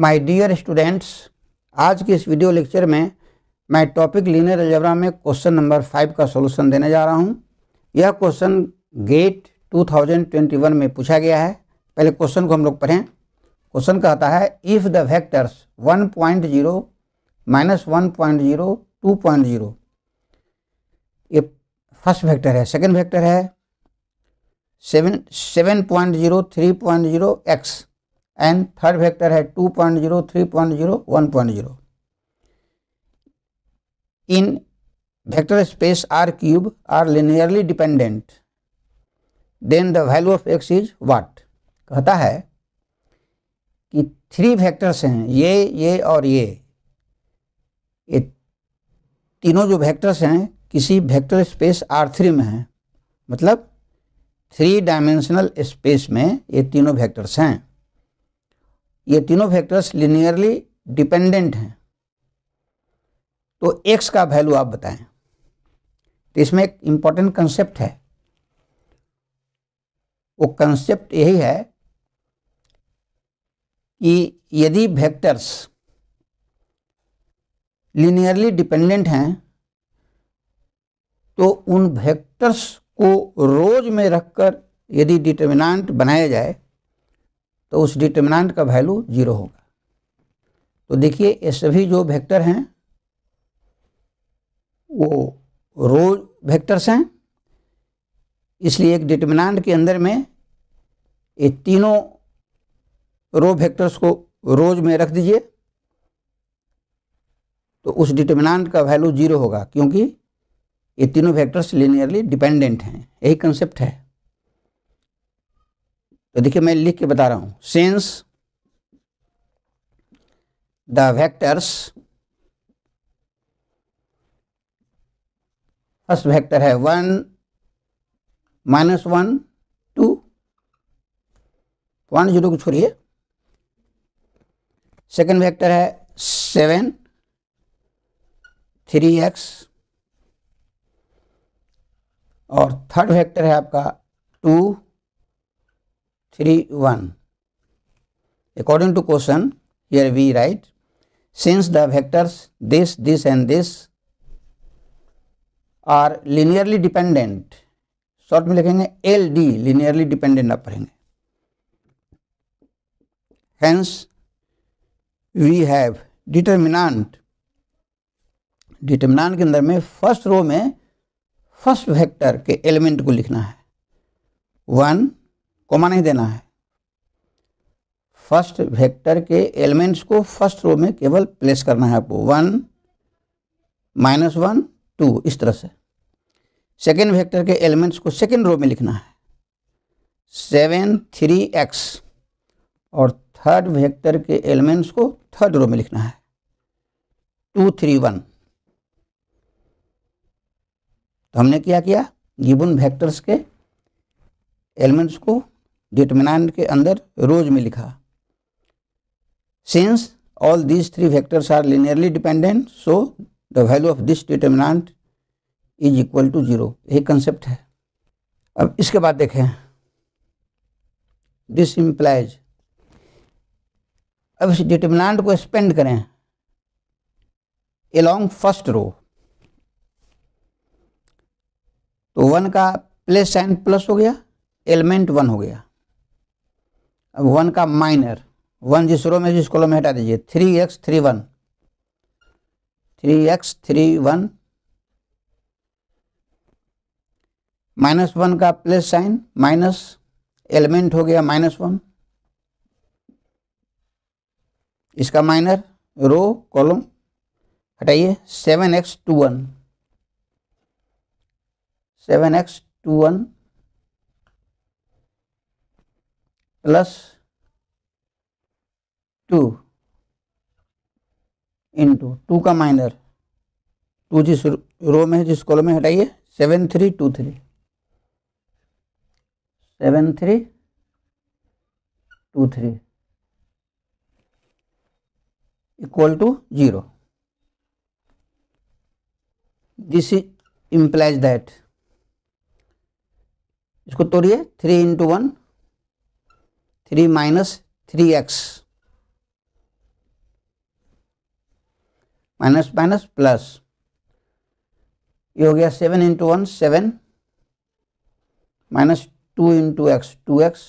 My dear students आज के इस वीडियो लेक्चर में मैं टॉपिक लीनियर अलजबरा में क्वेश्चन नंबर फाइव का सॉल्यूशन देने जा रहा हूं यह क्वेश्चन गेट 2021 में पूछा गया है पहले क्वेश्चन को हम लोग पढ़ें क्वेश्चन कहता है if the vectors 1.0 point zero minus one point zero two point zero ये फर्स्ट वेक्टर है सेकेंड वैक्टर है seven seven point zero three point zero X and third vector है two point zero three point zero one point zero in vector space R cube are linearly dependent then the value of X is what कहता है कि three vectors हैं ये ये और ये ये तीनों जो वेक्टर्स हैं किसी वेक्टर स्पेस आर थ्री में हैं मतलब थ्री डायमेंशनल स्पेस में ये तीनों वेक्टर्स हैं ये तीनों फैक्टर्स लिनियरली डिपेंडेंट हैं तो एक्स का वैल्यू आप बताएं तो इसमें एक इंपॉर्टेंट कंसेप्ट है वो कंसेप्ट यही है कि यदि वेक्टर्स लिनियरली डिपेंडेंट हैं तो उन वेक्टर्स को रोज में रखकर यदि डिटर्मिनाट बनाया जाए तो उस डिटर्मिनांट का वैल्यू जीरो होगा तो देखिए ये सभी जो वेक्टर हैं वो रो वेक्टर्स हैं इसलिए एक डिटर्मिनाट के अंदर में ये तीनों रो वेक्टर्स को रोज में रख दीजिए तो उस डिटर्मिनाट का वैल्यू जीरो होगा क्योंकि ये तीनों वेक्टर्स लीनियरली डिपेंडेंट हैं यही कंसेप्ट है तो देखिए मैं लिख के बता रहा हूं since the vectors first vector है one minus one two one zero को छोड़िए सेकेंड वेक्टर है सेवन थ्री एक्स और थर्ड वेक्टर है आपका two 3 1. According to question, here we write since the vectors this, this, and this are linearly dependent, short में लिखेंगे L D linearly dependent आप पढ़ेंगे hence we have determinant determinant के अंदर में फर्स्ट रो में फर्स्ट वेक्टर के element को लिखना है वन कोमा नहीं देना है फर्स्ट वेक्टर के एलिमेंट्स को फर्स्ट रो में केवल प्लेस करना है आपको वन माइनस वन टू इस तरह से सेकेंड वेक्टर के एलिमेंट्स को सेकेंड रो में लिखना है सेवन थ्री एक्स और थर्ड वेक्टर के एलिमेंट्स को थर्ड रो में लिखना है टू थ्री वन तो हमने क्या किया गिवन वेक्टर्स के एलिमेंट्स को डिटर्मिनांट के अंदर रोज में लिखा since all these three vectors are linearly dependent so the value of this determinant is equal to zero यही कंसेप्ट है अब इसके बाद देखें दिस इम्प्लाइज अब इस डिटर्मिनाट को एक्सपेंड करें एलोंग फर्स्ट रो तो वन का प्लस साइन प्लस हो गया एलिमेंट वन हो गया अब वन का माइनर वन जिस रो में जिस कॉलम में हटा दीजिए three X three one three X three one minus one का प्लस साइन माइनस एलिमेंट हो गया माइनस वन इसका माइनर रो कॉलम हटाइए seven X two one seven X two one plus two into two का minor two जिस row में है जिस कॉलम में हटाइए seven three two three seven three two three equal to zero this is implies that इसको तोड़िए three into one three minus three x minus minus plus ये हो गया seven into one seven minus two into x two x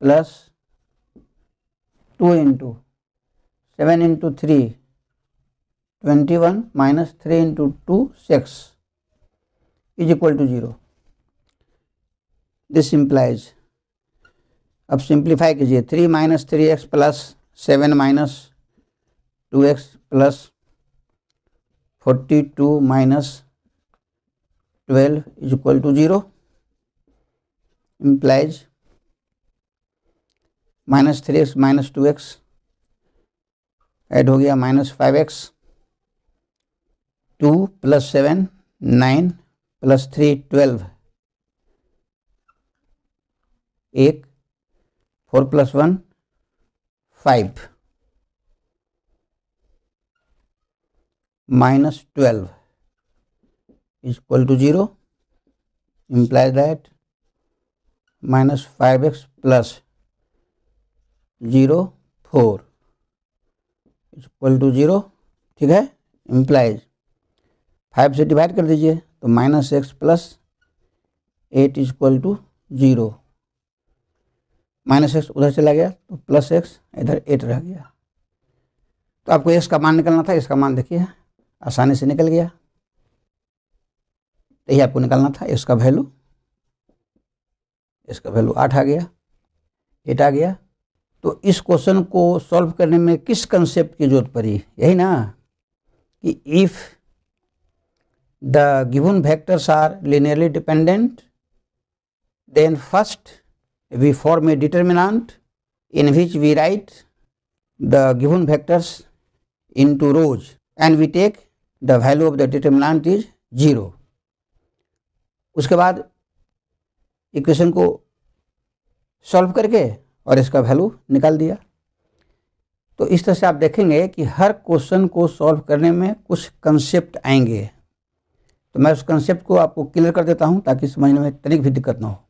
plus two into seven into three twenty one minus three into two six is equal to zero this implies अब simplify कीजिए three minus three x plus seven minus two x plus forty two minus twelve is equal to zero implies minus three x minus two x add हो गया minus five x two plus seven nine plus three twelve एक four plus one five minus twelve is equal to zero implies that minus five x plus zero four is equal to zero ठीक है implies five से divide कर दीजिए तो minus x plus eight is equal to zero minus x उधर चला गया तो प्लस एक्स इधर एट रह गया तो आपको एक्स का मान निकलना था इसका मान देखिए आसानी से निकल गया तो यही आपको निकलना था इसका वैल्यू इसका वैल्यू आठ आ गया एट आ गया तो इस क्वेश्चन को सॉल्व करने में किस कंसेप्ट की जरूरत पड़ी यही ना कि if the given vectors are linearly dependent then first we form a determinant in which we write the given vectors into rows and we take the value of the determinant is zero उसके बाद equation को solve करके और इसका value निकाल दिया तो इस तरह से आप देखेंगे कि हर क्वेश्चन को सॉल्व करने में कुछ कंसेप्ट आएंगे तो मैं उस कंसेप्ट को आपको क्लियर कर देता हूँ ताकि समझने में तनिक भी दिक्कत ना हो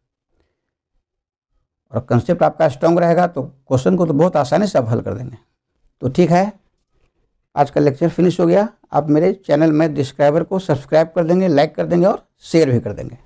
और कंसेप्ट आपका स्ट्रांग रहेगा तो क्वेश्चन को तो बहुत आसानी से आप हल कर देंगे तो ठीक है आज का लेक्चर फिनिश हो गया आप मेरे चैनल में डिस्क्राइबर को सब्सक्राइब कर देंगे लाइक कर देंगे और शेयर भी कर देंगे